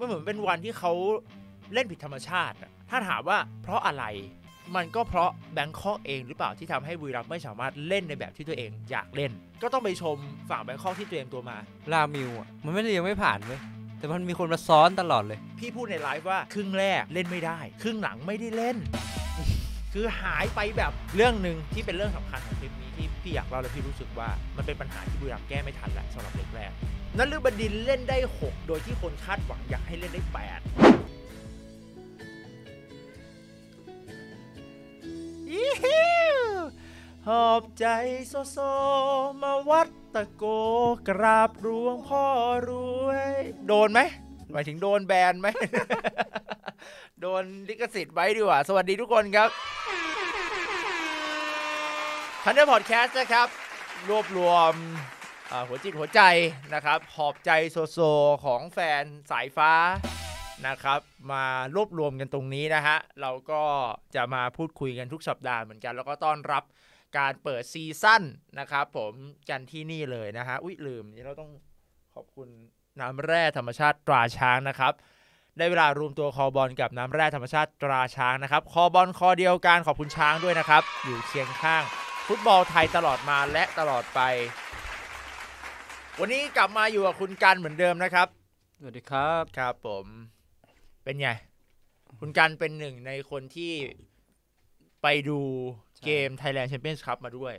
มันเหมือนเป็นวันที่เขาเล่นผิดธรรมชาติ ถ้าถามว่าเพราะอะไร มันก็เพราะแบงคอกเอง หรือเปล่าที่ทำให้วีรัมไม่สามารถเล่นในแบบที่ตัวเอง อยากเล่น ก็ต้องไปชมฝั่งแบงคอกที่เตรียมตัวมา ลามิวอ่ะมันไม่ได้ยังไม่ผ่านเว้ย แต่มันมีคนมาซ้อนตลอดเลย พี่พูดในไลฟ์ว่าครึ่งแรกเล่นไม่ได้ ครึ่งหลังไม่ได้เล่น คือหายไปแบบเรื่องหนึ่งที่เป็นเรื่องสำคัญของคลิปนี้ที่พี่อยากเล่าและพี่รู้สึกว่ามันเป็นปัญหาที่บุรีรัมแก้ไม่ทันแหละสำหรับเล็กแรกนฤบดินเล่นได้ 6 โดยที่คนคาดหวังอยากให้เล่นได้ 8 อีฮิวหอบใจโซโซ มาวัดตะโก กราบรวงพ่อรวย โดนไหม หมายถึงโดนแบนไหม โดนลิขสิทธิ์ไว้ดีกว่า สวัสดีทุกคนครับทันเดอร์พอดแคสต์นะครับ รวบรวมหัวจิตหัวใจนะครับหอบใจโซโซของแฟนสายฟ้านะครับ มารวบรวมกันตรงนี้นะฮะ เราก็จะมาพูดคุยกันทุกสัปดาห์เหมือนกัน แล้วก็ต้อนรับการเปิดซีซั่นนะครับผมกันที่นี่เลยนะฮะ อุ้ยลืมนี่เราต้องขอบคุณน้ำแร่ธรรมชาติตราช้างนะครับได้เวลารวมตัวคอบอลกับน้ำแร่ธรรมชาติตราช้างนะครับ คอบอลคอเดียวกันขอบคุณช้างด้วยนะครับ อยู่เคียงข้าง ฟุตบอลไทยตลอดมาและตลอดไปวันนี้กลับมาอยู่กับคุณกันเหมือนเดิมนะครับ สวัสดีครับ ครับผม เป็นไง คุณกันเป็นหนึ่งในคนที่ไปดูเกม Thailand Champions Cup มาด้วย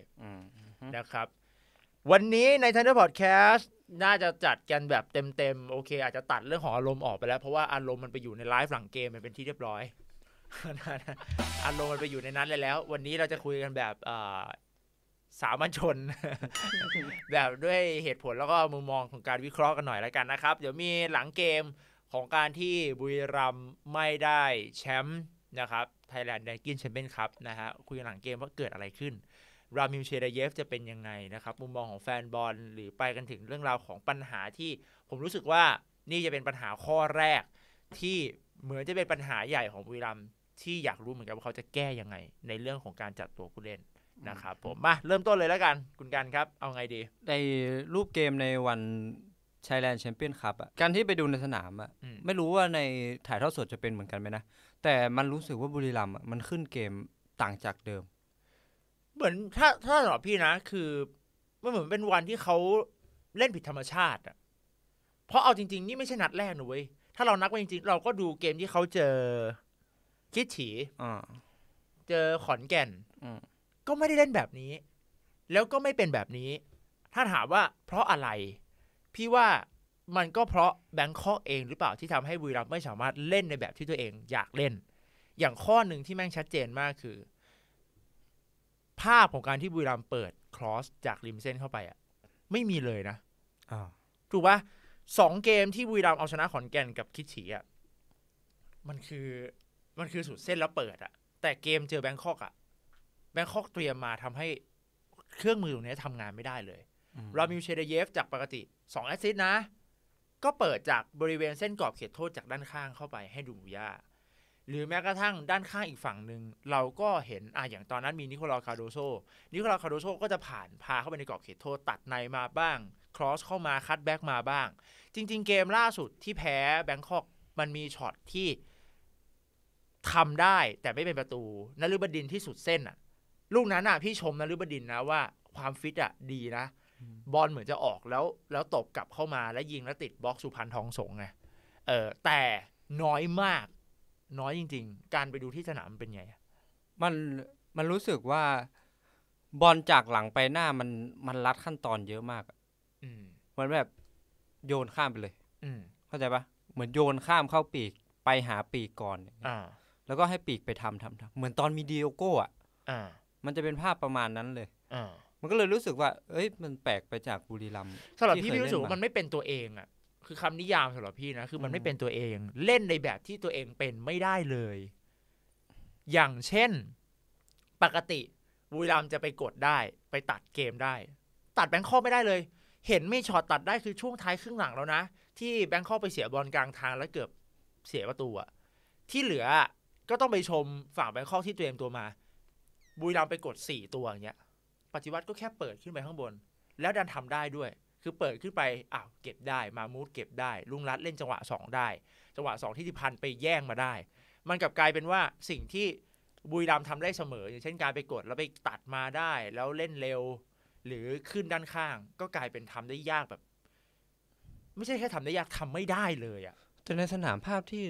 นะครับ วันนี้ใน Thunder Podcast น่าจะจัดกันแบบเต็มๆโอเค อาจจะตัดเรื่องของอารมณ์ออกไปแล้วเพราะว่าอารมณ์มันไปอยู่ในไลฟ์หลังเกมมันเป็นที่เรียบร้อย อารมณ์มันไปอยู่ในนั้นเลยแล้ววันนี้เราจะคุยกันแบบสามัญชน แบบด้วยเหตุผลแล้วก็มุมมองของการวิเคราะห์กันหน่อยแล้วกันนะครับ เดี๋ยวมีหลังเกมของการที่บุรีรัมไม่ได้แชมป์นะครับไทยแลนด์ไดกินแชมเปี้ยนคัพนะฮะคุยหลังเกมว่าเกิดอะไรขึ้นรามิลเชดเยฟจะเป็นยังไงนะครับมุมมองของแฟนบอลหรือไปกันถึงเรื่องราวของปัญหาที่ผมรู้สึกว่านี่จะเป็นปัญหาข้อแรก ที่เหมือนจะเป็นปัญหาใหญ่ของบุรีรัมที่อยากรู้เหมือนกันว่าเขาจะแก้ยังไง ในเรื่องของการจัดตัวผู้เล่นนะครับผมมาเริ่มต้นเลยแล้วกัน คุณกันครับ เอาไงดี ในรูปเกมในวันชายแลนด์แชมเปี้ยนคัพอ่ะการที่ไปดูในสนามอ่ะไม่รู้ว่าในถ่ายทอดสดจะเป็นเหมือนกันไหมนะ แต่มันรู้สึกว่าบุรีรัมย์มันขึ้นเกมต่างจากเดิม เหมือนถ้าถ้าสำหรับพี่นะ คือ มันเหมือนเป็นวันที่เขาเล่นผิดธรรมชาติอ่ะเพราะเอาจริง ๆ นี่ไม่ใช่นัดแรกหนุ้ยถ้าเรานักว่าจริง ๆ เราก็ดูเกมที่เขาเจอ คิดฉีเจอขอนแก่นก็ไม่ได้เล่นแบบนี้ แล้วก็ไม่เป็นแบบนี้ ถ้าถามว่าเพราะอะไร พี่ว่ามันก็เพราะแบงคอกเองหรือเปล่าที่ทำให้บุรีรัมย์ไม่สามารถเล่นในแบบที่ตัวเอง อยากเล่น อย่างข้อหนึ่งที่แม่งชัดเจนมากคือ ภาพของการที่บุรีรัมย์เปิดครอสจากริมเส้นเข้าไปอะไม่มีเลยนะถูกปะสองเกมที่บุรีรัมย์เอาชนะขอนแก่นกับคิดฉีอะมันคือมันคือสุดเส้นแล้วเปิดอะแต่เกมเจอแบงคอกอะแบงคอกเตรียมมาทำให้เครื่องมือตรงนี้ทำงานไม่ได้เลย รามิวเชเดเยฟจากปกติสองแอซิสนะ ก็เปิดจากบริเวณเส้นกรอบเขตโทษจากด้านข้างเข้าไปให้ดูมูยาหรือแม้กระทั่งด้านข้างอีกฝั่งหนึ่ง เราก็เห็นอ่ะอย่างตอนนั้นมีนิโคลาคาโดโซนิโคลาคาโดโซก็จะผ่านพาเข้าไปในกรอบเขตโทษ ตัดในมาบ้างครอสเข้ามาคัดแบ็กมาบ้าง จริง ๆ เกมล่าสุดที่แพ้แบงคอกมันมีช็อตที่ทำได้แต่ไม่เป็นประตูนฤบดินที่สุดเส้นอ่ะลูกนั้นอ่ะพี่ชมนะฤบดินนะว่าความฟิตอ่ะดีนะ บอลเหมือนจะออกแล้ว แล้วตบกลับเข้ามาแล้วยิงแล้วติดบล็อกสุพรรณทองสงไงเออแต่น้อยมาก น้อยจริง ๆ การไปดูที่สนามเป็นไง มันมันรู้สึกว่าบอลจากหลังไปหน้ามันมันลัดขั้นตอนเยอะมากเหมือนแบบโยนข้ามไปเลย อืเข้าใจปะเหมือนโยนข้ามเข้าปีกไปหาปีกก่อนอ่าแล้วก็ให้ปีกไปทำทำทำเหมือนตอนมีดีโอโก้อ่ะมันจะเป็นภาพประมาณนั้นเลยอมันก็เลยรู้สึกว่า เอ้ย มันแปลกไปจากบุรีรัมย์สำหรับพี่พี่รู้สึกมันไม่เป็นตัวเองอ่ะคือคำนิยามสำหรับพี่นะ คือมันไม่เป็นตัวเอง เล่นในแบบที่ตัวเองเป็นไม่ได้เลย อย่างเช่น ปกติบุรีรัมย์จะไปกดได้ ไปตัดเกมได้ ตัดแบงค์ข้อไม่ได้เลย เห็นไม่ช็อตตัดได้คือช่วงท้ายครึ่งหลังแล้วนะ ที่แบงค์ข้อไปเสียบอลกลางทาง แล้วเกือบเสียประตูอ่ะที่เหลือก็ต้องไปชมฝั่งแบงค์ข้อที่เตรียมตัวมาบุรีรัมไปกดสี่ตัวอย่างเงี้ยปฏิวัติก็แค่เปิดขึ้นไปข้างบน แล้วดันทำได้ด้วย คือเปิดขึ้นไปอ้าวเก็บได้ มามูดเก็บได้ลุงรัดเล่นจังหวะสองได้ จังหวะสองที่ทิพันไปแย่งมาได้ มันกลับกลายเป็นว่าสิ่งที่บุรีรัมทำได้เสมอ อย่างเช่นการไปกดแล้วไปตัดมาได้แล้วเล่นเร็ว หรือขึ้นด้านข้าง ก็กลายเป็นทำได้ยากแบบ ไม่ใช่แค่ทำได้ยากทำไม่ได้เลยอะ่ะแต่ในสนามภาพที่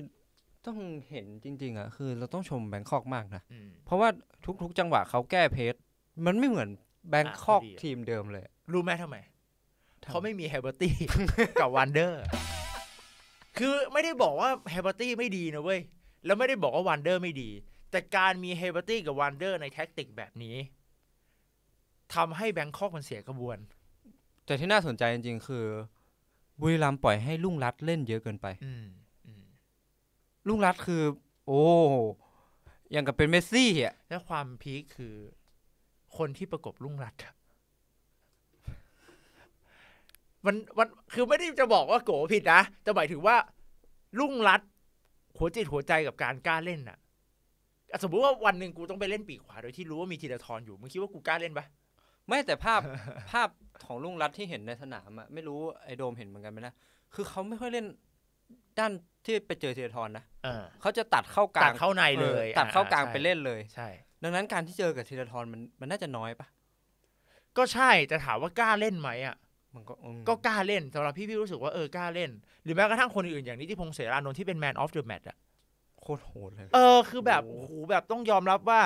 ต้องเห็นจริง ๆ อ่ะ คือเราต้องชมแบงคอกมากนะ เพราะว่าทุก ๆ จังหวะเขาแก้เพจมันไม่เหมือนแบงคอกทีมเดิมเลย รู้ไหมทำไมเขาไม่มีแฮเบอร์ตี้กับวันเดอร์ คือไม่ได้บอกว่าแฮเบอร์ตี้ไม่ดีนะเว้ยแล้วไม่ได้บอกว่าวันเดอร์ไม่ดี แต่การมีเฮเบอร์ตี้กับวันเดอร์ ในแท็กติกแบบนี้ทำให้แบงคอกมันเสียกระบวน แต่ที่น่าสนใจจริง ๆ คือ บุรีรัมย์ปล่อยให้ลุ่งรัดเล่นเยอะเกินไปลูกรัดคือ โอ้ยังกับเป็นเมสซี่อ่ะและความพีคคือคนที่ประกบลุงรัดมันมัน คือไม่ได้จะบอกว่าโกผิดนะ แต่หมายถึงว่า ลุงรัดหัวจิตหัวใจกับการกล้าเล่นน่ะสมมติว่าวันหนึ่งกูต้องไปเล่นปีกขวา โดยที่รู้ว่ามีธีรทรอยู่มึงคิดว่ากูกล้าเล่นปะไม่แต่ภาพ ภาพของลุงรัดที่เห็นในสนามอะไม่รู้ไอ้โดมเห็นเหมือนกันไหมนะคือเขาไม่ค่อยเล่นด้านที่ไปเจอเทีรทรนะ เขาจะตัดเข้ากลางตัดเข้าในเลยตัดเข้ากลางไปเล่นเลย ใช่ ดังนั้นการที่เจอกับเทีรทรมันมันน่าจะน้อยปะ ก็ใช่แต่ถามว่ากล้าเล่นไหมอ่ะมันก็ก็กล้าเล่นสำหรับพี่พี่รู้สึกว่าเออกล้าเล่น หรือแม้กระทั่งคนอื่นอย่างนี้ ที่พง์เสรานนท์ที่เป็นแมนออฟเดอะแมตช์อ่ะ โคตรโหดเลย เออ คือแบบโอ้โหแบบต้องยอมรับว่า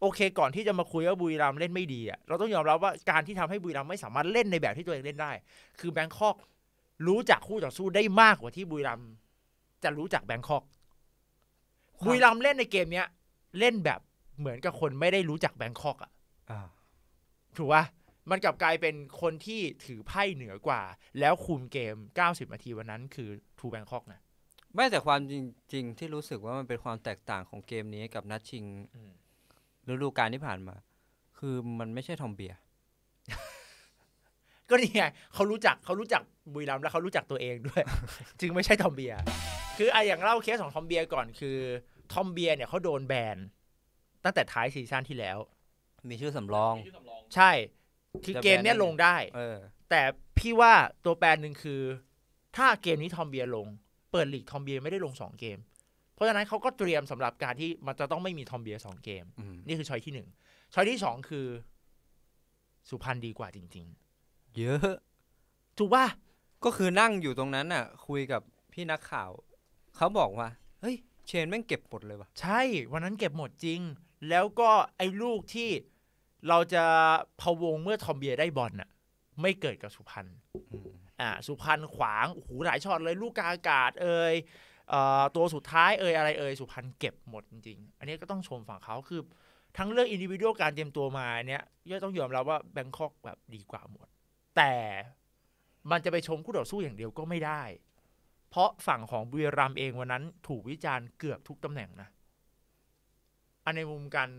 โอเคก่อนที่จะมาคุยว่าบุรีรัมเล่นไม่ดีอ่ะเราต้องยอมรับว่าการที่ทำให้บุรีรัมไม่สามารถเล่นในแบบที่ตัวเองเล่นได้ คือแบงคอก รู้จักคู่ต่อสู้ได้มากกว่าที่บุรีรัมจะรู้จักแบงคอกบุรีรัมเล่นในเกมเนี้ย เล่นแบบเหมือนกับคนไม่ได้รู้จักแบงคอก อ่ะถูกปะมันกลับกลายเป็นคนที่ถือไพ่เหนือกว่า แล้วคุมเกม 90 นาทีวันนั้น คือทูแบงคอกนะไม่แต่ความจริงที่รู้สึกว่ามันเป็นความแตกต่างของเกมนี้กับ นัดชิงฤดูกาลที่ผ่านมา คือมันไม่ใช่ทอมเบียก็นี่ไงเขารู้จักเขารู้จักบุรีรัมแล้วเขารู้จักตัวเองด้วย จึงไม่ใช่ทอมเบียคือไออย่างเล่าเคสของทอมเบียก่อนคือทอมเบียเนี่ยเขาโดนแบนตั้งแต่ท้ายซีซั่นที่แล้ว มีชื่อสำรองใช่ คือเกมเนี้ยลงได้แต่พี่ว่าตัวแปรหนึ่งคือ ถ้าเกมนี้ทอมเบียลง เปิดลีกทอมเบียไม่ได้ลงสองเกม เพราะฉะนั้นเขาก็เตรียมสำหรับการที่มันจะต้องไม่มีทอมเบียสองเกมนี่คือชอยที่หนึ่งชอยที่สองคือสุพรรณดีกว่าจริงๆเยอะถูกป่ะก็คือนั่งอยู่ตรงนั้นน่ะคุยกับพี่นักข่าว เขาบอกว่าเฮ้ย เชนแม่งเก็บหมดเลยวะใช่ วันนั้นเก็บหมดจริง แล้วก็ไอ้ลูกที่เราจะพะวงเมื่อทอมเบียได้บอลน่ะ ไม่เกิดกับสุพรรณอ่าสุพรรณขวางโอ้โหหลายช็อตเลยลูกกาอากาศเอ่ยตัวสุดท้ายเอ่ยอะไรเอ่ยสุพรรณเก็บหมดจริงอันนี้ก็ต้องชมฝั่งเขาคือ ทั้งเรื่องอินดิวิวดการเตรียมตัวมาเนี้ยย่อต้องยอมรับว่าแบงคอกแบบดีกว่าหมดแต่มันจะไปชมคู่ต่อสู้อย่างเดียวก็ไม่ได้ เพราะฝั่งของบุรีรัมเองวันนั้น ถูกวิจารณ์เกือบทุกตำแหน่งนะ อันในมุมการ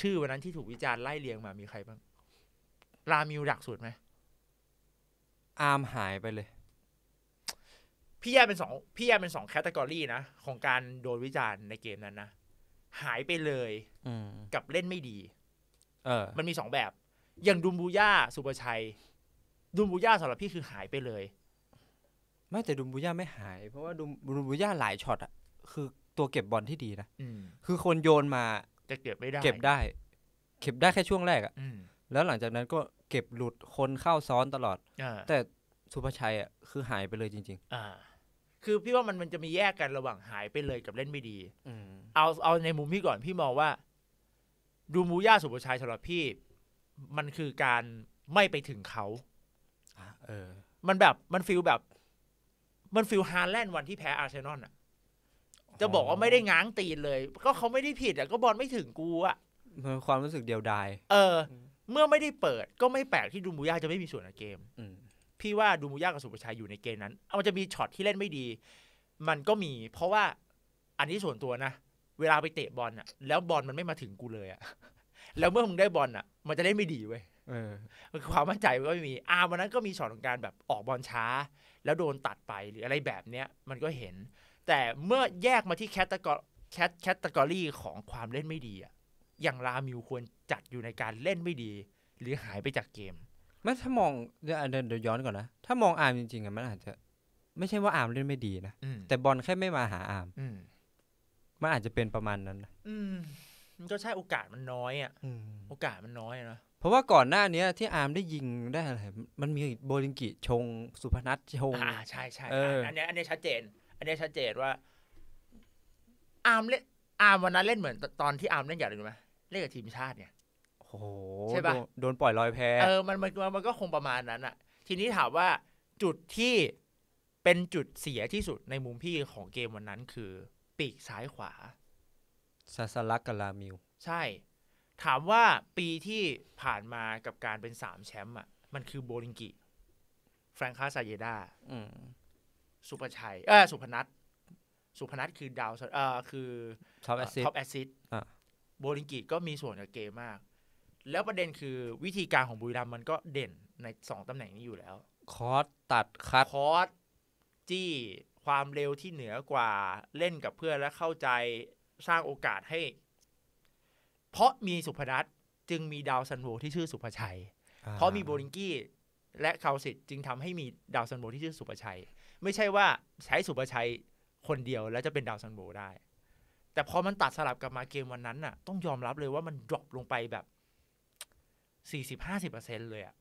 ชื่อวันนั้นที่ถูกวิจารณ์ไล่เลียงมามีใครบ้าง รามิวดักสุดไหมอาร์มหายไปเลย พี่แยกเป็นสองพี่แยกเป็นสองแคตตากรีนะ ของการโดนวิจารณ์ในเกมนั้นนะ หายไปเลยกับเล่นไม่ดี เออ มันมีสองแบบอย่างดุมบูย่าสุประชัย ดุมบูย่าสำหรับพี่คือหายไปเลยไม่แต่ดุมบูย่าไม่หาย เพราะว่าดุมดุมบูย่าหลายช็อตอะคือตัวเก็บบอลที่ดีนะคือคนโยนมาจะเก็บไม่ได้ เก็บได้ เก็บได้แค่ช่วงแรกอะอแล้วหลังจากนั้นก็เก็บหลุดคนเข้าซ้อนตลอดอแต่สุภชัยอะคือหายไปเลยจริงอ่า คือพี่ว่ามันมันจะมีแยกกันระหว่างหายไปเลยกับเล่นไม่ดี อืเอาเอาในมุมพี่ก่อนพี่มองว่าดูมูย่าสุประชัยสำหรับพี่มันคือการไม่ไปถึงเขาเออ มันแบบมันฟิลแบบ มันฟิลฮาร์แลนด์วันที่แพ้อาร์เซนอลอ่ะ จะบอกว่าไม่ได้ง้างตีนเลยก็เขาไม่ได้ผิดอ่ะก็บอลไม่ถึงกูอ่ะความรู้สึกเดียวดาย เออ เมื่อไม่ได้เปิด ก็ไม่แปลกที่ดูมูย่าจะไม่มีส่วนในเกมพี่ว่าดูมูย่ากับสุประชัยอยู่ในเกมนั้น เอามันจะมีช็อตที่เล่นไม่ดี มันก็มีเพราะว่าอันนี้ส่วนตัวนะเวลาไปเตะบอลอ่ะแล้วบอลมันไม่มาถึงกูเลย อ่ะแล้วเมื่อมึงได้บอลอ่ะ มันจะได้ไม่ดีเว้ยมันความมั่นใจมันก็ไม่มีอาวันนั้นก็มี็อตของการแบบออกบอลช้า แล้วโดนตัดไปหรืออะไรแบบเนี้ยมันก็เห็น แต่เมื่อแยกมาที่แคตตาก็แคตตากรีของความเล่นไม่ดีอ่ะอย่างลามิวควรจัดอยู่ในการเล่นไม่ดี หรือหายไปจากเกมไม่ถ้ามอง เดี๋ยวเดี๋ยวย้อนก่อนนะถ้ามองอาร์มจริงๆอ่ะมันอาจจะไม่ใช่ว่าอาร์มเล่นไม่ดีนะแต่บอลแค่ไม่มาหาอาร์มมันอาจจะเป็นประมาณนั้นนะมันก็ใช่โอกาสมันน้อยอ่ะโอกาสมันน้อยนะเพราะว่าก่อนหน้าเนี้ย ที่อาร์มได้ยิงได้อะไร มันมีโบลิงกิชงสุพนัทชง อ่าใช่ใช่อันนี้อันนี้ชัดเจน อันนี้ชัดเจนว่า อาร์มเล่นอาร์มวันนั้นเล่นเหมือน ตอนที่อาร์มเล่นอย่างไรรู้ไหมเล่นกับทีมชาติเนี่ยโอ้โหใช่ปะโดนปล่อยลอยแพ้เออมันมันมันก็คงประมาณนั้นอ่ะ ทีนี้ถามว่า จุดที่เป็นจุดเสียที่สุดในมุมพี่ของเกมวันนั้น คือปีกซ้ายขวาซาสลักกับลามิวใช่ ถามว่าปีที่ผ่านมากับการเป็นสามแชมป์อ่ะ มันคือโบลิงกิแฟรงคาซาเยดาสุปชัย เออสุพนัทสุพนัทคือดาวเออคือท็อปแอซิดท็อปแอซิดโบลิงกิก็มีส่วนกับเกมมาก แล้วประเด็นคือวิธีการของบุรีรัมมันก็เด่นในสองตำแหน่งนี้อยู่แล้วคอสตัดคัดคอสจี้ ความเร็วที่เหนือกว่าเล่นกับเพื่อนและเข้าใจสร้างโอกาสให้ เพราะมีสุพนัทจึงมีดาวซันโวที่ชื่อสุภชัย เพราะมีโบลิงกี้ และคาวสิตจึงทำให้มีดาวซันโวที่ชื่อสุภชัย ไม่ใช่ว่าใช้สุภชัยคนเดียวแล้วจะเป็นดาวซันโวได้ แต่พอมันตัดสลับกลับมาเกมวันนั้นน่ะ ต้องยอมรับเลยว่ามันดรอปลงไปแบบสี่สิบห้าสิบเปอร์เซ็นเลยอะ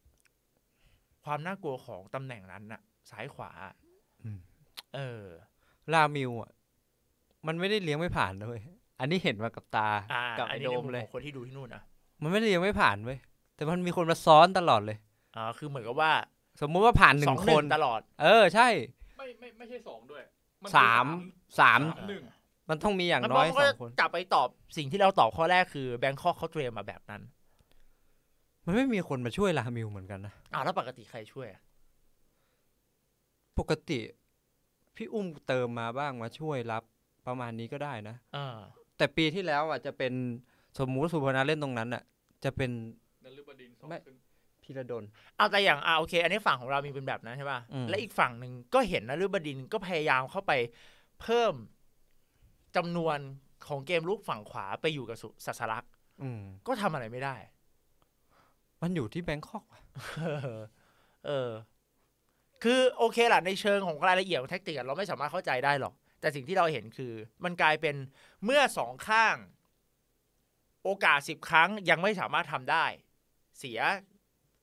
ความน่ากลัวของตำแหน่งนั้นน่ะซ้ายขวาเออลามิวอ่ะมันไม่ได้เลี้ยงไม่ผ่านเลยอันนี้เห็นมากับตาอ่ากับไอ้โดมเลย คนที่ดูที่นู่นอ่ะ มันไม่ได้เลี้ยงไม่ผ่านเว้ย แต่มันมีคนมาซ้อนตลอดเลย อ่าคือเหมือนกับว่า สมมุติว่าผ่านหนึ่งคนตลอด เออ ใช่ ไม่ไม่ไม่ใช่สองด้วย สาม สามมหนึ่งมันต้องมีอย่างน้อยสองคน กลับไปตอบสิ่งที่เราตอบข้อแรกคือแบงคอกเขาเตรียมมาแบบนั้น มันไม่มีคนมาช่วยลามิวเหมือนกันนะอ้าวแล้วปกติใครช่วยอะปกติ พี่อุ้มเติมมาบ้างมาช่วยรับประมาณนี้ก็ได้นะอแต่ปีที่แล้วอ่ะจะเป็นสมมุติสุพรรณเล่นตรงนั้นอ่ะ จะเป็นนฤบดินไม่นพีระดลเอาแต่อย่างอ่าโอเค อันนี้ฝั่งของเรามีเป็นแบบนั้นใช่ป่ะและอีกฝั่งหนึ่งก็เห็นนฤบดินก็พยายามเข้าไปเพิ่มจำนวนของเกมลูกฝั่งขวาไปอยู่กับสัสลักก็ทำอะไรไม่ได้ มันอยู่ที่แบงคอกเออ คือโอเคแหละในเชิงของรายละเอียดของแท็กติกเราไม่สามารถเข้าใจได้หรอกแต่สิ่งที่เราเห็นคือ มันกลายเป็นเมื่อสองข้าง โอกาสสิบครั้งยังไม่สามารถทำได้ เสีย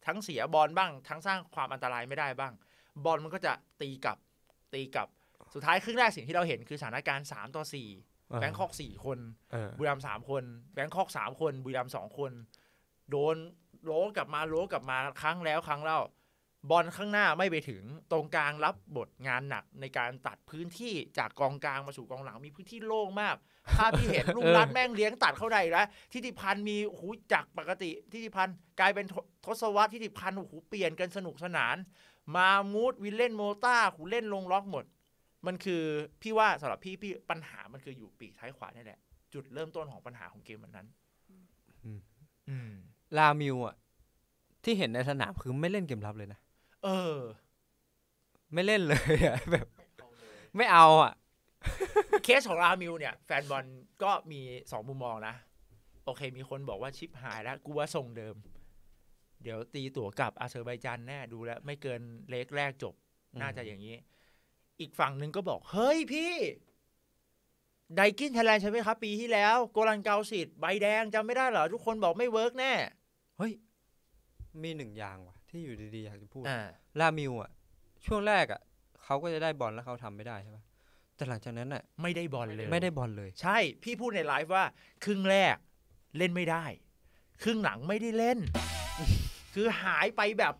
ทั้งเสียบอลบ้างทั้งสร้างความอันตรายไม่ได้บ้าง บอลมันก็จะตีกลับ ตีกลับสุดท้ายครึ่งแรกสิ่งที่เราเห็นคือสถานการณ์สามต่อสี่แบงคอกสี่คนบุรีรัมสามคนแบงคอกสามคน บุรีรัมสองคน โดนโลกลับมาโลกลับมาครั้งแล้วครั้งเล่าบอลข้างหน้าไม่ไปถึงตรงกลางรับบทงานหนักในการตัดพื้นที่จากกองกลางมาสู่กองหลัง มีพื้นที่โล่งมากภาพที่เห็นลูกรัดแม่งเลี้ยงตัดเข้าได้แล้วทิติพันธ์มีหูจักปกติทิติพันธ์กลายเป็นทศวรรษทิติพันธ์หูเปลี่ยนกันสนุกสนาน มามูดวินเล่นโมต้าหูเล่นลงล็อกหมด มันคือพี่ว่าสำหรับพี่พี่ปัญหามันคืออยู่ปีกท้ายขวานี่แหละจุดเริ่มต้นของปัญหาของเกมวันนั้นลามิวอ่ะ ที่เห็นในสนามคือไม่เล่นเกมรับเลยนะเออ ไม่เล่นเลยอะแบบไม่เอาอ่ะ เคสของรามิวเนี่ยแฟนบอลก็มีสองมุมมองนะ โอเค มีคนบอกว่าชิปหายแล้ว กูว่าทรงเดิม เดี๋ยวตีตั๋วกลับอาเซอร์ไบจันแน่ ดูแล้ว ไม่เกินเลกแรกจบน่าจะอย่างนี้ อีกฝั่งหนึ่งก็บอก เฮ้ยพี่ไดกินไทยแลนด์ใช่ไหมครับ ปีที่แล้วโกลันเกาสิทธิ์ใบแดงจำไม่ได้เหรอทุกคนบอกไม่เวิร์กแน่เฮ้ย มีหนึ่งอย่างว่ะที่อยู่ดีๆอยากจะพูดลามิวอ่ะ ช่วงแรกอ่ะเขาก็จะได้บอลแล้วเขาทำไม่ได้ใช่ปะแต่หลังจากนั้นอ่ะ ไม่ได้บอลเลย ไม่ได้บอลเลย ใช่ พี่พูดในไลฟ์ว่า ครึ่งแรก เล่นไม่ได้ ครึ่งหลังไม่ได้เล่น คือหายไปแบบ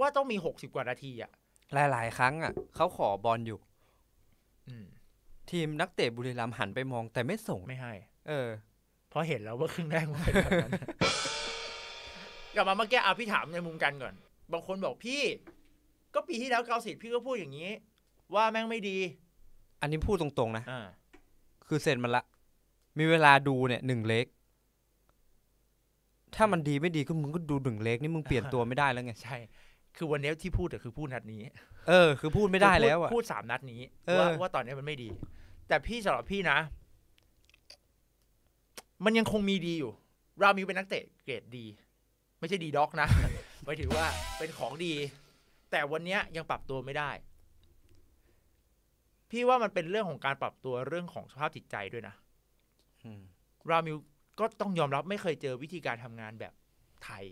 ว่าต้องมีหกสิบกว่านาทีอ่ะ หลาย ๆครั้ง อ่ะเขาขอบอลอยู่ทีมนักเตะบุรีรัมย์หันไปมอง แต่ไม่ส่งไม่ให้เออเพราะเห็นแล้วว่าครึ่งแรกมันเป็นแบบนั้นกลับมาเมื่อกี้เอาพี่ถามในมุมกันก่อน บางคนบอกพี่ ก็ปีที่แล้วเกาสิทธิ์พี่ก็พูดอย่างนี้ ว่าแม่งไม่ดี อันนี้พูดตรงๆนะอะคือเซ็นมันละ มีเวลาดูเนี่ยหนึ่งเล็กถ้ามันดีไม่ดีก็มึงก็ดูหนึ่งเล็กนี่มึงเปลี่ยนตัวไม่ได้แล้วไงใช่ คือวันนี้ที่พูดแต่คือพูดนัดนี้เออคือพูดไม่ได้แล้วอะพูดสามนัดนี้ออว่าว่าตอนนี้มันไม่ดี แต่พี่สำหรับพี่นะ มันยังคงมีดีอยู่ เรามีเป็นนักเตะเกรดดีไม่ใช่ดีด็อกนะหมายถึงว่าเป็นของดี แต่วันนี้ยังปรับตัวไม่ได้ พี่ว่ามันเป็นเรื่องของการปรับตัวเรื่องของสภาพจิตใจด้วยนะรามิวก็ต้องยอมรับไม่เคยเจอวิธีการทำงานแบบไทย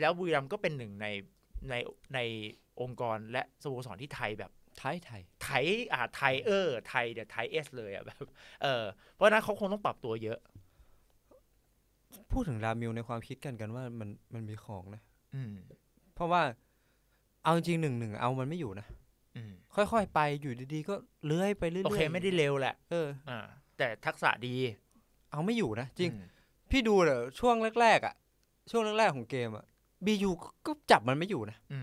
แล้วบุรีรัมก็เป็นหนึ่งในในในองค์กรและสโมสรที่ไทยแบบไทยไทย ไทย อ่าไทยเออไทยเดี๋ยวไทยเอสเลยอ่ะแบบ เออเพราะนั้นเขาคงต้องปรับตัวเยอะพูดถึงรามิวในความคิดกันกันว่ามันมันมีของนะอืม เพราะว่าเอาจริงหนึ่งหนึ่งเอามันไม่อยู่นะอืมค่อย ๆ ไปอยู่ดีๆ ก็เลื้อยไปเรื่อยๆโอเคไม่ได้เร็วแหละเอออ่า แต่ทักษะดี เอาไม่อยู่นะจริง พี่ดูเหรอช่วงแรกๆอ่ะช่วงแรกๆของเกม อ่ะบียูก็จับมันไม่อยู่นะอื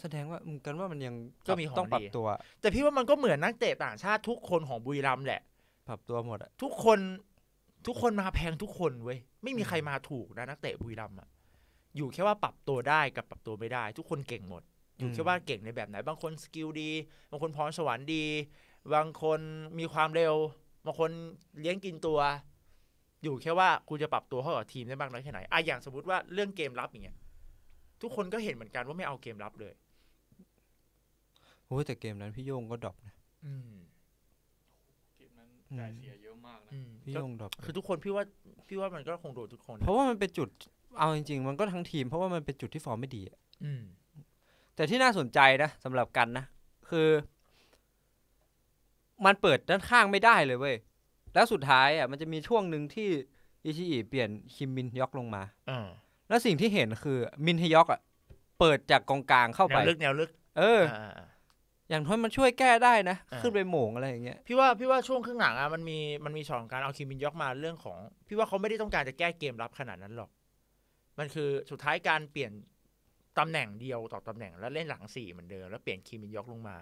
แสดงว่ากันว่ามันยังก็มีต้องปรับตัว แต่พี่ว่ามันก็เหมือนนักเตะต่างชาติทุกคนของบุรีรัมย์แหละปรับตัวหมดอะทุกคนทุกคนมาแพงทุกคนเว้ยไม่มีใครมาถูกนะนักเตะบุรีรัมอะอยู่แค่ว่าปรับตัวได้กับปรับตัวไม่ได้ ทุกคนเก่งหมด อยู่แค่ว่าเก่งในแบบไหนบางคนสกิลดี บางคนพรสวรรค์ดี บางคนมีความเร็ว บางคนเลี้ยงกินตัว อยู่แค่ว่าคุณจะปรับตัวเข้ากับทีมได้บ้างน้อยแค่ไหนอะอย่างสมมติว่าเรื่องเกมรับอย่างเงี้ยทุกคนก็เห็นเหมือนกันว่าไม่เอาเกมรับเลยโอ้แต่เกมนั้นพี่โยงก็ดรอปนะอืมเกมนั้นจ่เสียเยอะี่ยงดรอปคือทุกคนพี่ว่า พี่ว่ามันก็คงโดนทุกคน เพราะว่ามันเป็นจุดเอาจริง ๆ มันก็ทั้งทีม เพราะว่ามันเป็นจุดที่ฟอร์มไม่ดีอืมแต่ที่น่าสนใจนะสำหรับกันนะ คือ มันเปิดด้านข้างไม่ได้เลย เว้ยแล้วสุดท้าย อ่ะมันจะมีช่วงหนึ่งที่อิชิอิเปลี่ยนคิมมินยอกลงมาอแล้วสิ่งที่เห็นคือ มินฮยอกอ่ะเปิดจากกองกลางเข้าไป แนวลึกแนวลึก เอออย่างน้อยมันช่วยแก้ได้นะ ขึ้นไปโหมงอะไรอย่างเงี้ยพี่ว่าพี่ว่าช่วงครึ่งหลังอ่ะมันมีมันมีช่องการเอาคิมมินยอกมาเรื่องของพี่ว่าเขาไม่ได้ต้องการจะแก้เกมรับขนาดนั้นหรอก มันคือสุดท้ายการเปลี่ยน ตำแหน่งเดียวต่อตำแหน่งแล้วเล่นหลังสี่เหมือนเดิมแล้วเปลี่ยนคิมมินยอกลงมา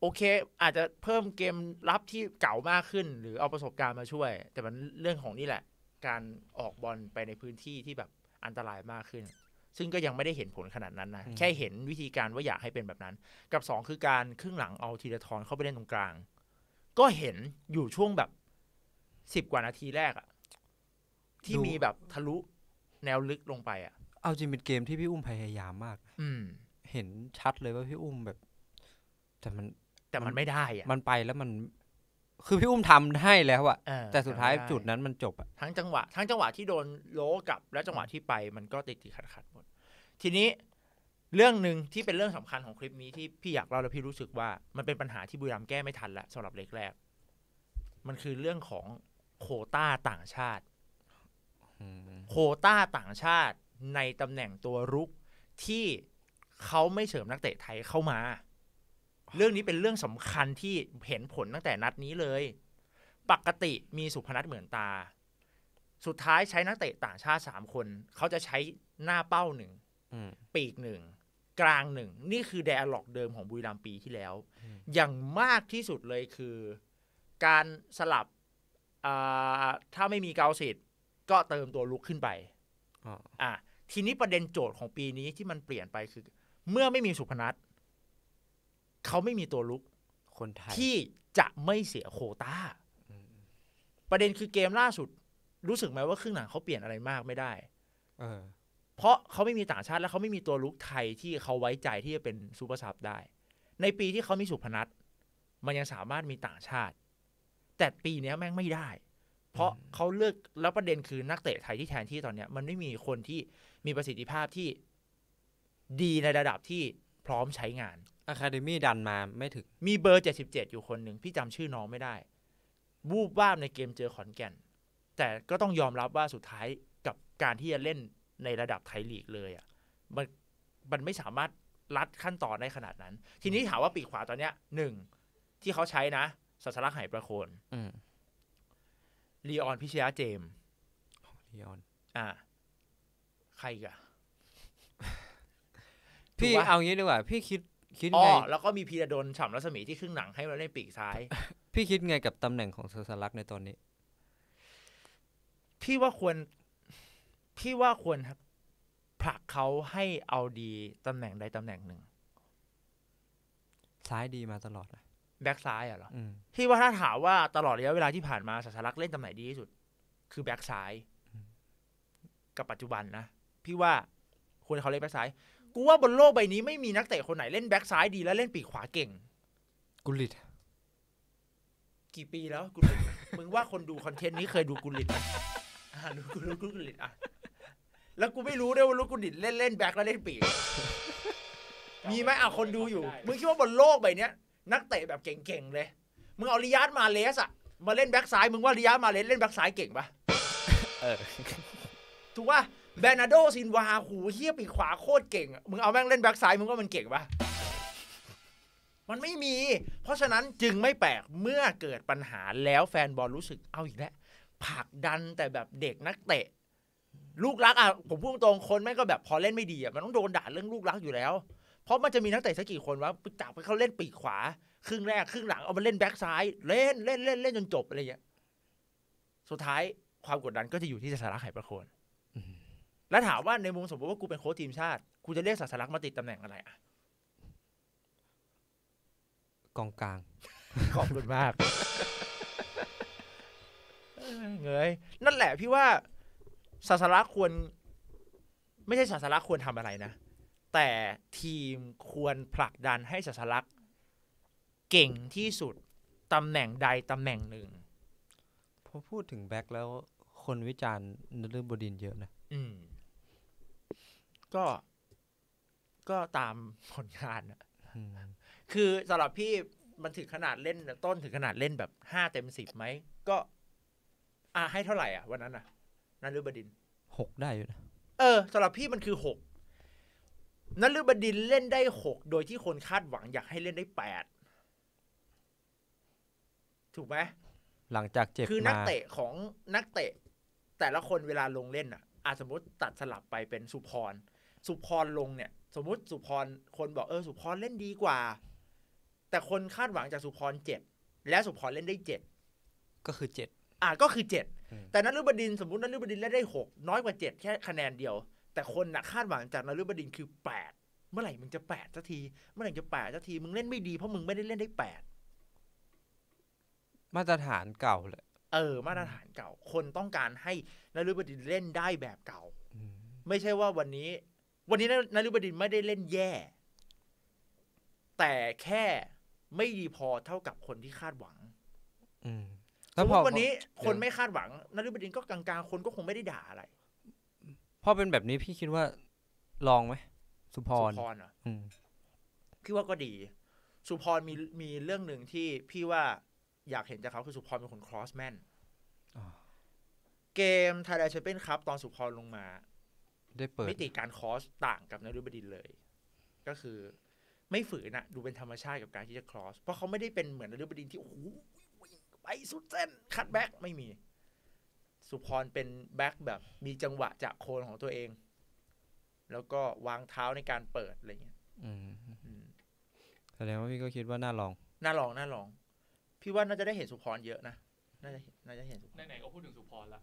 โอเค อาจจะเพิ่มเกมรับที่เก่ามากขึ้น หรือเอาประสบการณ์มาช่วย แต่มันเรื่องของนี่แหละ การออกบอลไปในพื้นที่ที่แบบอันตรายมากขึ้นซึ่งก็ยังไม่ได้เห็นผลขนาดนั้นนะ แค่เห็นวิธีการว่าอยากให้เป็นแบบนั้น กับ2คือการ ครึ่งหลังเอาทีละทอนเข้าไปเล่นตรงกลาง ก็เห็นอยู่ช่วงแบบสิบกว่านาทีแรกอะที่มีแบบทะลุแนวลึกลงไปอะเอาจริงเป็นเกมที่พี่อุ้มพยายามมาก อืม เห็นชัดเลยว่าพี่อุ้มแบบ แต่มันแต่มันไม่ได้อะมันไปแล้วมันคือพี่อุ้มทำให้แล้วอะแต่สุดท้ายจุดนั้นมันจบอะทั้งจังหวะ ทั้งจังหวะที่โดนโลกับ และจังหวะที่ไปมันก็ติดติดขัดขัดหมด ทีนี้เรื่องหนึ่งที่เป็นเรื่องสำคัญของคลิปนี้ที่พี่อยากเล่าแล้วพี่รู้สึกว่ามันเป็นปัญหาที่บุรีรัมแก้ไม่ทันละสำหรับเล็กแรก มันคือเรื่องของโคต้าต่างชาติ โคต้าต่างชาติในตำแหน่งตัวรุกที่เขาไม่เสริมนักเตะไทยเข้ามาเรื่องนี้เป็นเรื่องสำคัญที่เห็นผลตั้งแต่นัดนี้เลย ปกติมีสุพนัทเหมือนตา สุดท้ายใช้นักเตะต่างชาติสามคน เขาจะใช้หน้าเป้าหนึ่ง ปีกหนึ่ง กลางหนึ่ง นี่คือเดรล็อกเดิมของบุรีรัมปีที่แล้ว อย่างมากที่สุดเลยคือการสลับ ถ้าไม่มีเกาสิทธ์ก็เติมตัวลุกขึ้นไปอ่าทีนี้ประเด็นโจทย์ของปีนี้ที่มันเปลี่ยนไปคือ เมื่อไม่มีสุพนัทเขาไม่มีตัวลุกคนไทยที่จะไม่เสียโคตา้า ประเด็นคือเกมล่าสุด รู้สึกไหมว่าครึ่งหลังเขาเปลี่ยนอะไรมากไม่ได้ เออ เพราะเขาไม่มีต่างชาติและเขาไม่มีตัวลุกไทยที่เขาไว้ใจที่จะเป็นซูเปอร์ซับได้ ในปีที่เขามีสุพนัทมันยังสามารถมีต่างชาติ แต่ปีนี้แม่งไม่ได้ เพราะเขาเลือกแล้วประเด็นคือนักเตะไทยที่แทนที่ตอนเนี้ยมันไม่มีคนที่มีประสิทธิภาพที่ดีในระดับที่พร้อมใช้งานอะคาเดมี่ดันมา ไม่ถึง มีเบอร์เเจจ็ดสิบ็ดอยู่คนหนึ่ง พี่จำชื่อน้องไม่ได้ บูบบ้าในเกมเจอขอนแก่น แต่ก็ต้องยอมรับว่าสุดท้ายกับการที่จะเล่นในระดับไทยลีกเลยอะ่ะมันมันไม่สามารถรัดขั้นตอนได้ขนาดนั้น ทีนี้ถามว่าปีกขวาตอนเนี้ยหนึ่ง ที่เขาใช้นะสัสลักาหประโคนลีออนพิชยาเจมลีออน อ่า ใครกะพี่เอางี้ดีกว่า พี่คิดคิดอ๋ไงอแล้วก็มีพีระดลฉ่ำรัศมีที่ครึ่งหนังให้มาเล่นปีกซ้าย พี่คิดไงกับตำแหน่งของเซอร์สลักในตอนนี้ พี่ว่าควร พี่ว่าควรผลักเขาให้เอาดีตำแหน่งใดตำแหน่งหนึ่ง ซ้ายดีมาตลอดนะแบ็กซ้ายอะเหรอพี่ว่าถ้าถามว่าตลอดระยะเวลาที่ผ่านมาสัสลักเล่นตำแหน่งดีที่สุด คือแบ็กซ้ายกับปัจจุบันนะพี่ว่าควรเขาเล่นแบ็กซ้ายกูว่าบนโลกใบนี้ไม่มีนักเตะคนไหนเล่นแบ็กซ้ายดีและเล่นปีกขวาเก่ง กุลิตกี่ปีแล้วกุลิตมึงว่าคนดูคอนเทนต์นี้เคยดูกุลิตไหมอ่ะรู้กูกุลิตอ่ะ แล้วกูไม่รู้ด้วยว่ารู้กุลิตเล่นเล่นแบ็กแล้วเล่นปีก มีไหมอ่ะคนดูอยู่ มึงคิดว่าบนโลกใบนี้นักเตะแบบเก่งๆเลย มึงเอาริยาดมาเลสอ่ะมาเล่นแบ็กซ้ายมึงว่าริยาดมาเลสเล่นแบ็กซ้ายเก่งปะถูกปะแบนาโดซินวา หูเฮียปีกขวาโคตรเก่ง มึงเอาแม่งเล่นแบ็กซ้ายมึงก็มันเก่งปะมันไม่มี เพราะฉะนั้นจึงไม่แปลกเมื่อเกิดปัญหาแล้วแฟนบอลรู้สึกเอาอีกแล้วผักดันแต่แบบเด็กนักเตะ ลูกรักอ่ะ ผมพูดตรงคนแม่งก็แบบพอเล่นไม่ดีอ่ะมันต้องโดนด่าเรื่องลูกรักอยู่แล้ว เพราะมันจะมีนักเตะสักกี่คนวะจับไปเขาเล่นปีกขวาครึ่งแรกครึ่งหลังเอามาเล่นแบ็กซ้ายเล่นเล่นเล่นเล่นจนจบอะไรอย่างเงี้ย สุดท้ายความกดดันก็จะอยู่ที่สาระไขประโคนแล้วถามว่าในมุมสมมติว่ากูเป็นโค้ชทีมชาติกูจะเรียกศาสลักษ์มาติดตำแหน่งอะไรอ่ะกองกลางขอบคุณมากเงยนั่นแหละพี่ว่า ศาสลักษ์ควร ไม่ใช่ศาสลักษ์ควรทำอะไรนะ แต่ทีมควรผลักดันให้ศาสลักษ์เก่งที่สุด ตำแหน่งใดตำแหน่งหนึ่งพอพูดถึงแบ็คแล้ว คนวิจารณ์นฤบดินเยอะนะอืก็ ก็ตามผลงานะคือสำหรับพี่มันถึงขนาดเล่นต้นถึงขนาดเล่นแบบห้าเต็มสิบไหม ก็ อ่าให้เท่าไหร่ อ่ะ วันนั้นอ่ะนันลือบดินหกได้อยู่นะเออสำหรับพี่มันคือหกนันลือบดินเล่นได้หกโดยที่คนคาดหวังอยากให้เล่นได้แปดถูกไหม หลังจากเจ็บคือนักเตะของนักเตะ แต่ละคนเวลาลงเล่นอ่ะ อาสมมติตัดสลับไปเป็นสุพรสุพรลงเนี่ยสมมติสุพรคนบอกเออสุพรเล่นดีกว่า แต่คนคาดหวังจากสุพรเจ็ดและสุพรเล่นได้เจ็ดก็คือเจ็ดอ่าก็คือเจ็ดแต่นัลรุบดิน สมมตินัลรุบดินเล่นได้หกน้อยกว่าเจ็ดแค่คะแนนเดียว แต่คนนะคาดหวังจากนัลรุบดินคือแปดเมื่อไหร่มึงจะแปดสักทีเมื่อไหร่จะแปดสักทีมึงเล่นไม่ดีเพราะมึงไม่ได้เล่นได้แปดมาตรฐานเก่าเลยเออ มาตรฐานเก่า คนต้องการให้นฤบดินเล่นได้แบบเก่าไม่ใช่ว่าวันนี้วันนี้นารุบดินไม่ได้เล่นแย่ แต่แค่ไม่ดีพอเท่ากับคนที่คาดหวังสมมติวันนี้คนไม่คาดหวังนารุบดินก็กลางๆ คนก็คงไม่ได้ด่าอะไรพอเป็นแบบนี้พี่คิดว่า ลองไหม สุพรสุพรอ่ะพี่ว่าก็ดี สุพรมีมีเรื่องหนึ่งที่พี่ว่าอยากเห็นจากเขา คือสุพรเป็นคนครอสแมนเกมไทยแลนด์แชมเปี้ยนคัพตอนสุพรลงมาได้เปิดมิติการคอสต่างกับนรุบดินเลย ก็คือ ไม่ฝืนอะดูเป็นธรรมชาติกับการที่จะคอสเพราะเขาไม่ได้เป็นเหมือนนรุบดินที่โอ้โหไปสุดเส้น คัดแบ็กไม่มี สุพรเป็นแบ็กแบบ มีจังหวะจากโคนของตัวเอง แล้วก็วางเท้าในการเปิดอะไรเงี้ยแสดงว่าพี่ก็คิดว่าน่าลอง น่าลองน่าลอง พี่ว่าน่าจะได้เห็นสุพรเยอะนะน่าจะน่าจะเห็นสุพรไหนๆก็พูดถึงสุพรละ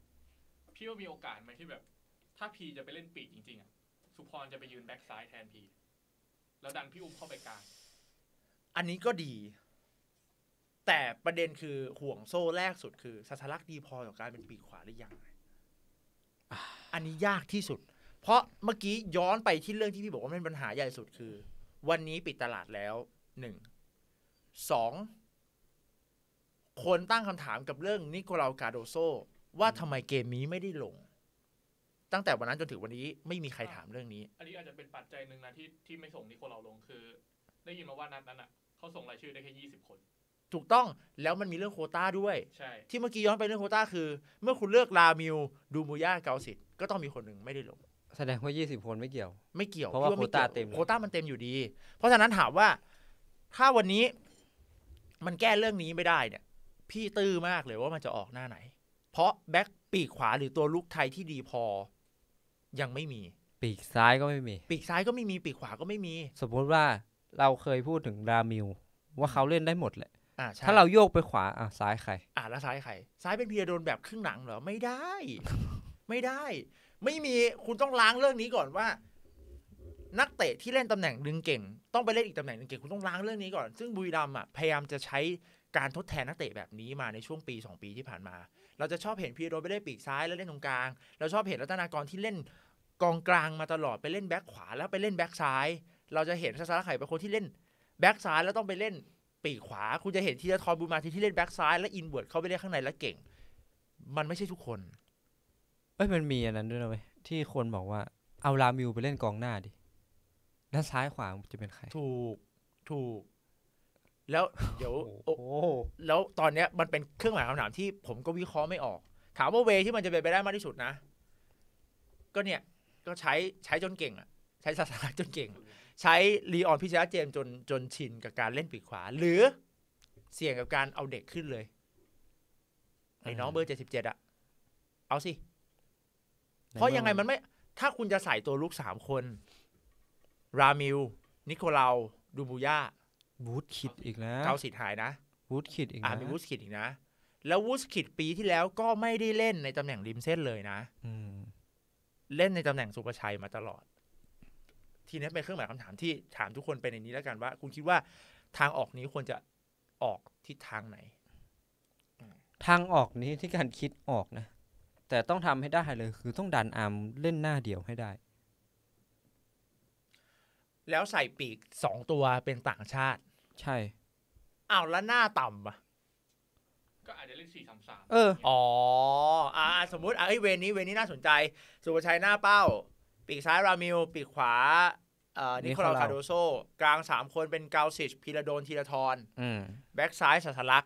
พี่ว่ามีโอกาสไหมที่แบบถ้าพีจะไปเล่นปีกจริงๆอ่ะ สุพรจะไปยืนแบ็กซ้ายแทนพี แล้วดันพี่อุ้มเข้าไปกลาง อันนี้ก็ดี แต่ประเด็นคือ ห่วงโซ่แรกสุดคือสัสลักษณ์ดีพอต่อการเป็นปีกขวาหรือยังอันนี้ยากที่สุด เพราะเมื่อกี้ย้อนไปที่เรื่องที่พี่บอกว่าเป็นปัญหาใหญ่สุดคือ วันนี้ปิดตลาดแล้วหนึ่ง สองคนตั้งคำถามกับเรื่องนิโคลากาโดโซว่าทำไมเกมนี้ไม่ได้ลงตั้งแต่วันนั้นจนถึงวันนี้ไม่มีใครถามเรื่องนี้ อันนี้อาจจะเป็นปัจจัยหนึ่งนะที่ที่ไม่ส่งนิโคเลาลงคือ ได้ยินมาว่านัดนั้นอ่ะเขาส่งรายชื่อได้แค่ยี่สิบคน ถูกต้องแล้วมันมีเรื่องโคต้าด้วยใช่ที่เมื่อกี้ย้อนไปเรื่องโคต้าคือ เมื่อคุณเลือกลามิวดูมูย่าเกาสิตก็ต้องมีคนหนึ่งไม่ได้ลงแสดงว่ายี่สิบคนไม่เกี่ยว ไม่เกี่ยวเพราะว่าโคต้าเต็มโคต้ามันเต็มอยู่ดี เพราะฉะนั้นถามว่าถ้าวันนี้ มันแก้เรื่องนี้ไม่ได้เนี่ยพี่ตื้อมากเลยว่ามันจะออกหน้าไหน เพราะแบ็คปีกขวาหรือตัวลุกไทยที่ดีพยังไม่มี ปีกซ้ายก็ไม่มีปีกซ้ายก็ไม่มีปีกขวาก็ไม่มี สมมุติว่าเราเคยพูดถึงรามิวว่าเขาเล่นได้หมดแหละอ่าถ้าเราโยกไปขวาอ่ะซ้ายใคร อ่าแล้วซ้ายใคร ซ้ายเป็นพีรโดนแบบครึ่งหนังเหรอ ไม่ได้ ไม่ได้ ไม่มีคุณต้องล้างเรื่องนี้ก่อนว่า นักเตะที่เล่นตำแหน่งดึงเก่ง ต้องไปเล่นอีกตำแหน่งดึงเก่งคุณต้องล้างเรื่องนี้ก่อน ซึ่งบุรีรัมอ่ะพยายามจะใช้การทดแทนนักเตะแบบนี้มาในช่วงปี2ปีที่ผ่านมา เราจะชอบเห็นพีโรไปเล่นปีกซ้ายแล้วเล่นตรงกลางเราชอบเห็นรัตนากรที่เล่นกองกลางมาตลอดไปเล่นแบ็คขวาแล้ว ไปเล่นแบ็คซ้าย เราจะเห็นซาซาไข่เป็นคนที่เล่นแบ็คซ้ายแล้วต้องไปเล่นปีกขวาคุณจะเห็นทีละทอนบุมาทีที่เล่นแบ็คซ้ายและอินเวิร์ดเข้าไปเล่นข้างในแล้วเก่งมันไม่ใช่ทุกคนเอ้ยมันมีอันนั้น ด้วยนะเว้ยที่คนบอกว่าเอาลามิวไปเล่นกองหน้าดิแล้วซ้ายขวาจะเป็นใครถูกถูก แล้วเดี๋ยวโอ้แล้วตอนเนี้ยมันเป็นเครื่องหมายคำถามที่ผมก็วิเคราะห์ไม่ออกถามว่าเวที่มันจะเป็นไปได้มากที่สุดนะ ก็เนี่ยก็ใช้ใช้จนเก่งอ่ะ ใช้ศาสนาจนเก่ง ใช้ลีออนพิชยาเจมจนจนชินกับการเล่นปีกขวา หรือเสี่ยงกับการเอาเด็กขึ้นเลยไอ้น้องเบอร์เจ็ดสิบเจ็ดอ่ะ เอาสิเพราะยังไงมันไม่ ถ้าคุณจะใส่ตัวลูกสามคน รามิลนิโคลาดูบูย่าวูดคิดอีกนะเกาสิทธิ์หายนะวูดคิดอีกนะมีวูดคิดอีกนะแล้ววูดคิดปีที่แล้วก็ไม่ได้เล่นในตำแหน่งริมเส้นเลยนะอืเล่นในตำแหน่งสุประชัยมาตลอด ทีนี้เป็นเครื่องหมายคำถามที่ถามทุกคนไปในนี้แล้วกันว่า คุณคิดว่าทางออกนี้ควรจะออกทิศทางไหนทางออกนี้ที่การคิดออกนะ แต่ต้องทำให้ได้เลย คือต้องดันอาร์มเล่นหน้าเดียวให้ได้ แล้วใส่ปีกสองตัวเป็นต่างชาติ ใช่อ้าวแล้วหน้าต่ำอะก็อาจจะสี่สามสามเอออ๋ออ่าสมมุติอ่ะเอ้ยเวนนี้ เวนนี้น่าสนใจ สุภชัย หน้าเป้า ปีกซ้าย รามิลปีกขวาเอ่อนิโคลาคาโดโซกลางสามคนเป็นเกาซิชพีระโดนทีละทอนอแบ็กซ้ายสัสลัก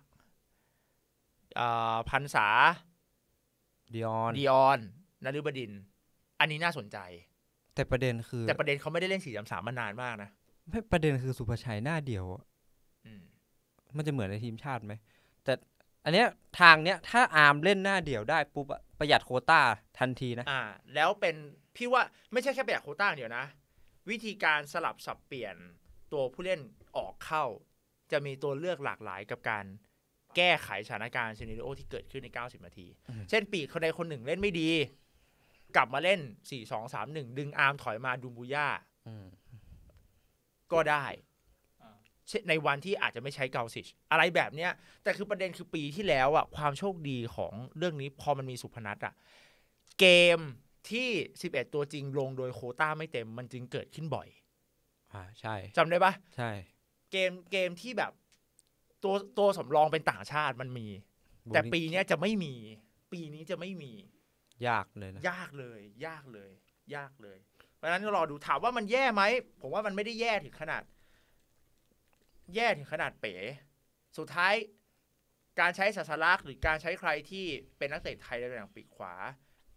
อ่าพันษาดิออนดิออนนฤบดิน อันนี้น่าสนใจ แต่ประเด็นคือ แต่ประเด็นเขาไม่ได้เล่นสี่สามสามมานานมากนะไม่ประเด็นคือสุภชัยหน้าเดียวมันจะเหมือนในทีมชาติไหม แต่อันเนี้ยทางเนี้ยถ้าอาร์มเล่นหน้าเดี่ยวได้ปุ๊บ ประหยัดโคต้าทันทีนะ อ่าแล้วเป็น พี่ว่าไม่ใช่แค่ประหยัดโคต้าเดียวนะ วิธีการสลับสับเปลี่ยนตัวผู้เล่นออกเข้า จะมีตัวเลือกหลากหลายกับการแก้ไขสถานการณ์ซีนิโอ ที่เกิดขึ้นใน 90นาที เช่นปีกคนใดคนหนึ่งเล่นไม่ดี กลับมาเล่น 4 2 3 1ดึงอาร์มถอยมาดูบูย่าก็ได้ในวันที่อาจจะไม่ใช้เกาซิชอะไรแบบเนี้ยแต่คือประเด็นคือปีที่แล้วอ่ะความโชคดีของเรื่องนี้ พอมันมีสุพนัทอ่ะเกมที่ 11 ตัวจริงลงโดยโคต้าไม่เต็มมันจึงเกิดขึ้นบ่อย อ่า ใช่จำได้ปะใช่ เกมเกมที่แบบตัวตัวสำรองเป็นต่างชาติมันมี แต่ปีเนี้ยจะไม่มีปีนี้จะไม่มี ยากเลยนะยากเลย ยากเลย ยากเลย เพราะฉะนั้นก็รอดูถามว่ามันแย่ไหมผมว่ามันไม่ได้แย่ถึงขนาดแย่ถึงขนาดเป๋ สุดท้าย การใช้ศาสลักษ์หรือการใช้ใครที่เป็นนักเตะไทยในตำแหน่งปีกขวา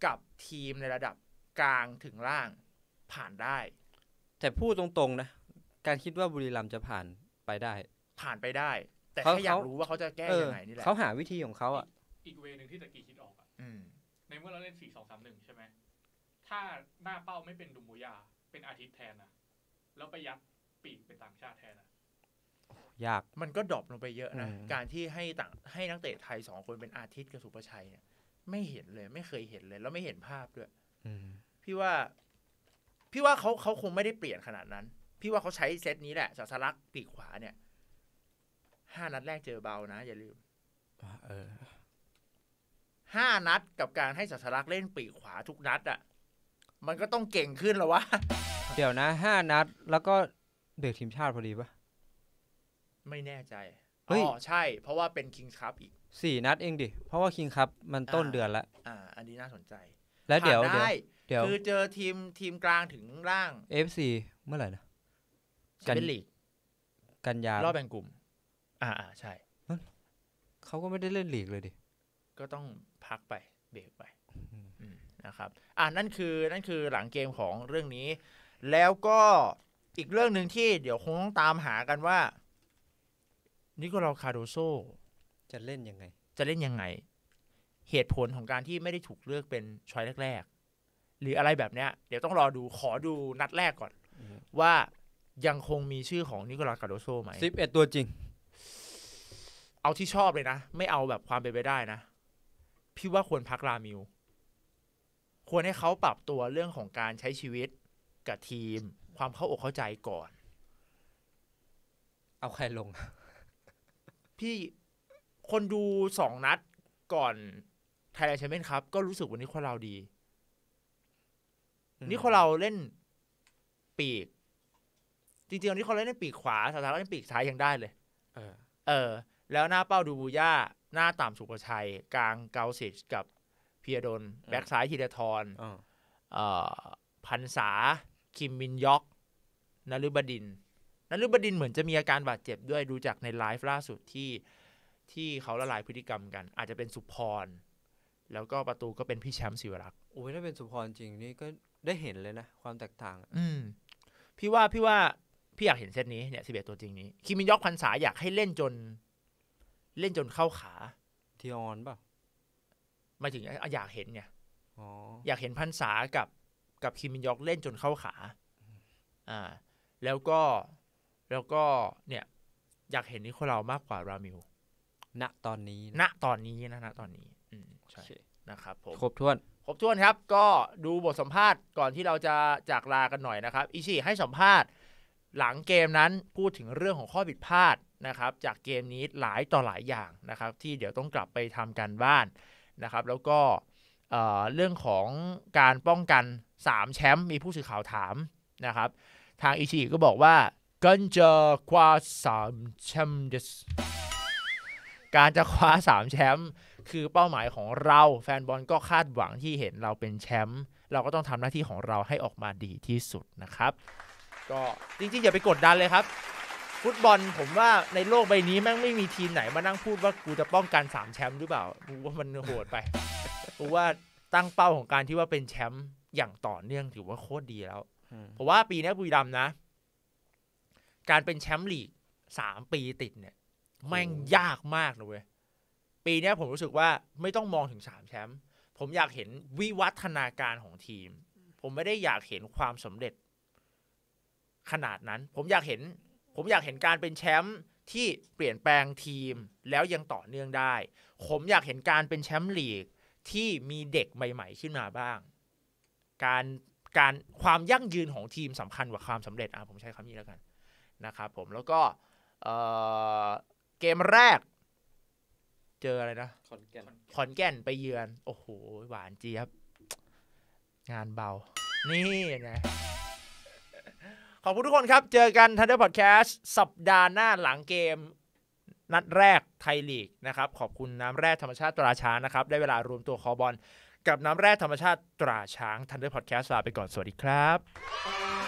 กับทีมในระดับกลางถึงล่างผ่านได้ แต่พูดตรงๆนะ การคิดว่าบุรีรัมย์จะผ่านไปได้ ผ่านไปได้ แต่แค่อยากรู้ว่าเขาจะแก้ยังไงนี่แหละเขาหาวิธีของเขา อ่ะ อีกเวนึงที่ตะกี้คิดออกอ่ะในเมื่อเราเล่นสี่สองสามหนึ่งใช่ไหมถ้าหน้าเป้าไม่เป็นดุมุยา เป็นอาทิตย์แทนนะแล้วไปยัดปีกเป็นต่างชาติแทนนะยาก มันก็ดรอปลงไปเยอะนะ การที่ให้ต่างให้นักเตะไทยสองคนเป็นอาทิตย์กับสุประชัยเนี่ย ไม่เห็นเลย ไม่เคยเห็นเลย แล้วไม่เห็นภาพด้วยพี่ว่า พี่ว่าเขาเขาคงไม่ได้เปลี่ยนขนาดนั้น พี่ว่าเขาใช้เซตนี้แหละสาสลักปีกขวาเนี่ยห้านัดแรกเจอเบานะ อย่าลืมเออห้านัดกับการให้สัสลักเล่นปีกขวาทุกนัดอะ่ะมันก็ต้องเก่งขึ้นแล้ววะเดี๋ยวนะห้านัดแล้วก็เด็กทีมชาติพอดีปะไม่แน่ใจเฮ้อ๋อ ใช่ เพราะว่าเป็นคิงส์คัพอีก สี่นัดเองดิ เพราะว่าคิงคับมันต้นเดือนละ อ่า อันนี้น่าสนใจ แล้วเดี๋ยวเดี๋ยวได้คือเจอทีมทีมกลางถึงล่างเอฟซีเมื่อไหร่นะ กันลีก กันยารอบแบ่งกลุ่ม อ่า อ่า ใช่ เขาก็ไม่ได้เล่นลีกเลยดิ ก็ต้องพักไป เบรกไปนะครับ อ่านั่นคือ นั่นคือหลังเกมของเรื่องนี้ แล้วก็อีกเรื่องหนึ่งที่ เดี๋ยวคงต้องตามหากันว่านิโคลาคาโดโซจะเล่นยังไง จะเล่นยังไง เหตุผลของการที่ไม่ได้ถูกเลือกเป็นชอยแรก ๆ หรืออะไรแบบเนี้ยเดี๋ยวต้องรอดูขอดูนัดแรกก่อน ว่ายังคงมีชื่อของนิโคลาคาโดโซไหมสิบเอ็ดตัวจริง เอาที่ชอบเลยนะ ไม่เอาแบบความเป็นไปได้นะพี่ว่าควรพักรามิวควรให้เขาปรับตัวเรื่องของการใช้ชีวิตกับทีม ความเข้าอกเข้าใจก่อน เอาใครลงพี่คนดูสองนัดก่อน ไทยแลนด์แชมเปี้ยนครับ ก็รู้สึกวันนี้คนเราดี นี่คนเราเล่นปีก จริงๆวันนี้เขาเล่นปีกขวาสถานะเล่นปีกซ้ายยังได้เลย เออ เออ แล้วหน้าเป้าดูบูย่า หน้าต่ำสุประชัย กลางเกาสิชกับเพียดน แบ็กซ้ายธีรทรพันษาคิมมินยอกนฤบดินนุบดินเหมือนจะมีอาการบาดเจ็บด้วยดูจากในไลฟ์ล่าสุดที่ที่เขาละลายพฤติกรรมกัน อาจจะเป็นสุพร แล้วก็ประตูก็เป็นพี่แชมป์ศิวรักษ์โอ้ยถ้าเป็นสุพรจริงนี่ก็ได้เห็นเลยนะ ความแตกต่าง อืม พี่ว่า พี่ว่า พี่อยากเห็นเซตนี้เนี่ยสิบเอ็ดตัวจริงนี้คิมินยอกพันษา อยากให้เล่นจน เล่นจนเข้าขา ทีออนป่ะมาถึง อยากเห็นไงออยากเห็นพันษากับ กับคิมินยอกเล่นจนเข้าขาอ่า แล้วก็แล้วก็เนี่ยอยากเห็นนิโคลามากกว่ารามิลณตอนนี้ณนะตอนนี้นะณ ตอนนี้อืมใช่นะครับผมครบถ้วน ครบถ้วนครับก็ดูบทสัมภาษณ์ก่อนที่เราจะจากลากันหน่อยนะครับอิชิให้สัมภาษณ์ หลังเกมนั้นพูดถึงเรื่องของข้อผิดพลาดนะครับ จากเกมนี้หลายต่อหลายอย่างนะครับ ที่เดี๋ยวต้องกลับไปทำการบ้านนะครับ แล้วก็เรื่องของการป้องกัน3แชมป์มีผู้สื่อข่าวถามนะครับ ทางอิชิก็บอกว่ากันจะคว้าสามแชมป์สการจะคว้าสามแชมป์คือเป้าหมายของเรา แฟนบอลก็คาดหวังที่เห็นเราเป็นแชมป์เราก็ต้องทำหน้าที่ของเราให้ออกมาดีที่สุดนะครับก็จริงๆอย่าไปกดดันเลยครับ ฟุตบอลผมว่าในโลกใบนี้แม่งไม่มีทีมไหนมานั่งพูดว่ากูจะป้องกันสามแชมป์หรือเปล่ากูว่ามันโหดไปกูว่าตั้งเป้าของการที่ว่าเป็นแชมป์อย่างต่อเนื่องถือว่าโคตรดีแล้วผมว่าปีนี้บุรีรัมย์นะการเป็นแชมป์ลีกสามปีติดเนี่ยแม่งยากมากเลยปีนี้ผมรู้สึกว่าไม่ต้องมองถึงสามแชมป์ผมอยากเห็นวิวัฒนาการของทีม ผมไม่ได้อยากเห็นความสำเร็จขนาดนั้นผมอยากเห็นผมอยากเห็นการเป็นแชมป์ที่เปลี่ยนแปลงทีมแล้วยังต่อเนื่องได้ ผมอยากเห็นการเป็นแชมป์ลีกที่มีเด็กใหม่ๆขึ้นมาบ้าง การการความยั่งยืนของทีมสำคัญกว่าความสำเร็จอ่ะผมใช้คำนี้แล้วกันนะครับผมแล้วก็เกมแรก เจออะไรนะ ขอนแก่นขอนแก่นไปเยือน โอ้โหหวานเจี๊ยบ งานเบานี่ยังไงขอบคุณทุกคนครับ เจอกันทันเดอร์พอดแคสต์สัปดาห์หน้าหลังเกม นัดแรกไทยลีกนะครับขอบคุณน้ำแร่ธรรมชาติตราช้างนะครับได้เวลารวมตัวคอบอลกับน้ำแร่ธรรมชาติตราช้างทันเดอร์พอดแคสต์ลาไปก่อนสวัสดีครับ